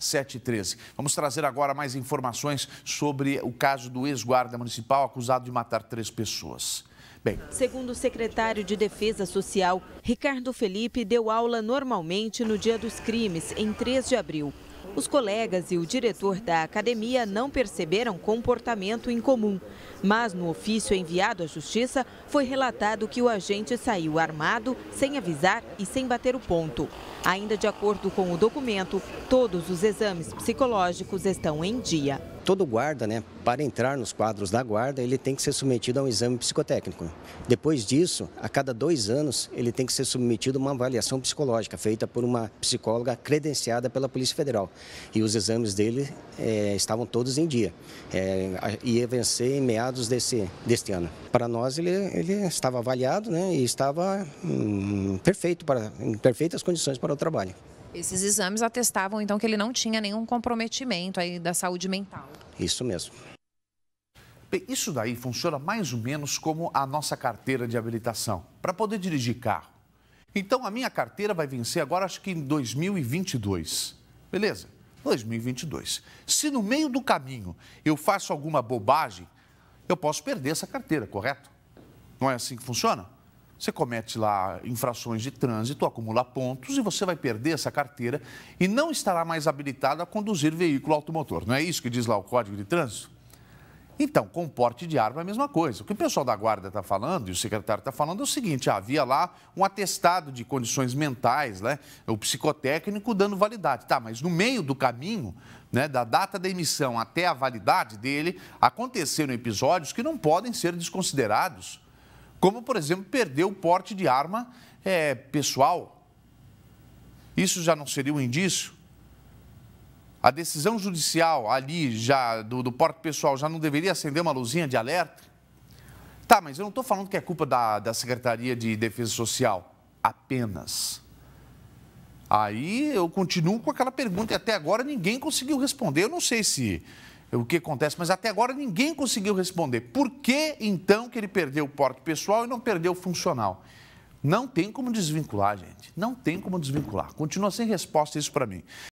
713. Vamos trazer agora mais informações sobre o caso do ex-guarda municipal acusado de matar três pessoas. Bem. Segundo o secretário de Defesa Social, Ricardo Felipe deu aula normalmente no dia dos crimes, em 3 de abril. Os colegas e o diretor da academia não perceberam comportamento incomum, mas no ofício enviado à justiça foi relatado que o agente saiu armado, sem avisar e sem bater o ponto. Ainda de acordo com o documento, todos os exames psicológicos estão em dia todo guarda, né, para entrar nos quadros da guarda, ele tem que ser submetido a um exame psicotécnico. Depois disso, a cada dois anos, ele tem que ser submetido a uma avaliação psicológica feita por uma psicóloga credenciada pela Polícia Federal. E os exames dele é, estavam todos em dia. É, ia vencer em meados desse, deste ano. Para nós, ele, ele estava avaliado né, e estava hum, perfeito para, em perfeitas condições para o trabalho. Esses exames atestavam então que ele não tinha nenhum comprometimento aí da saúde mental. Isso mesmo. Bem, isso daí funciona mais ou menos como a nossa carteira de habilitação para poder dirigir carro. Então a minha carteira vai vencer agora acho que em 2022. Beleza? 2022. Se no meio do caminho eu faço alguma bobagem, eu posso perder essa carteira, correto? Não é assim que funciona? Você comete lá infrações de trânsito, acumula pontos e você vai perder essa carteira e não estará mais habilitado a conduzir veículo automotor. Não é isso que diz lá o Código de Trânsito? Então, com porte de arma é a mesma coisa. O que o pessoal da guarda está falando e o secretário está falando é o seguinte: havia lá um atestado de condições mentais, né? O psicotécnico dando validade. Tá, mas no meio do caminho, né, da data da emissão até a validade dele, aconteceram episódios que não podem ser desconsiderados como, por exemplo, perder o porte de arma é, pessoal. Isso já não seria um indício? A decisão judicial ali já do, do porte pessoal já não deveria acender uma luzinha de alerta? Tá, mas eu não estou falando que é culpa da, da Secretaria de Defesa Social. Apenas. Aí eu continuo com aquela pergunta e até agora ninguém conseguiu responder. Eu não sei se é o que acontece, mas até agora ninguém conseguiu responder. Por que então que ele perdeu o porte pessoal e não perdeu o funcional? Não tem como desvincular, gente. Não tem como desvincular. Continua sem resposta isso para mim.